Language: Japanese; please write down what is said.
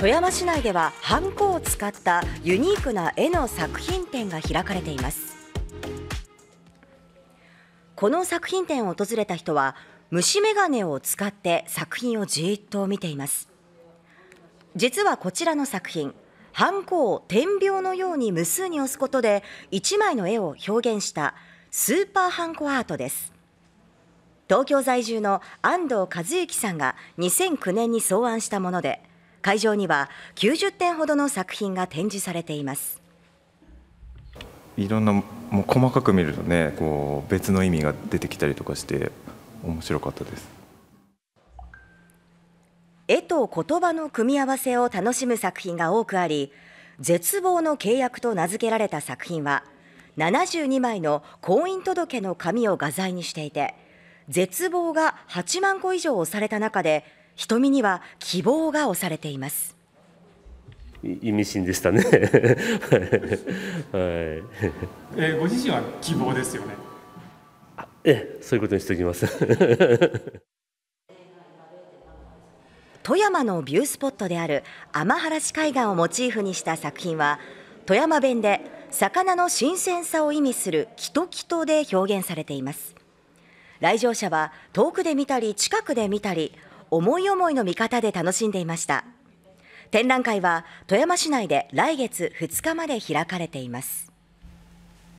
富山市内ではハンコを使ったユニークな絵の作品展が開かれていますこの作品展を訪れた人は虫眼鏡を使って作品をじっと見ています実はこちらの作品ハンコを点描のように無数に押すことで1枚の絵を表現したスーパーハンコアートです東京在住の安藤和之さんが2009年に草案したもので会場には90点ほどの作品が展示されていますいろんなもう細かく見るとねこう別の意味が出てきたりとかして面白かったです絵と言葉の組み合わせを楽しむ作品が多くあり絶望の契約と名付けられた作品は72枚の婚姻届の紙を画材にしていて絶望が8万個以上押された中で瞳には希望が押されています。意味深でしたね、はいえご自身は希望ですよねえそういうことにしておきます 富山のビュースポットである天原市海岸をモチーフにした作品は富山弁で魚の新鮮さを意味するキトキトで表現されています来場者は遠くで見たり近くで見たり思い思いの見方で楽しんでいました展覧会は富山市内で来月2日まで開かれています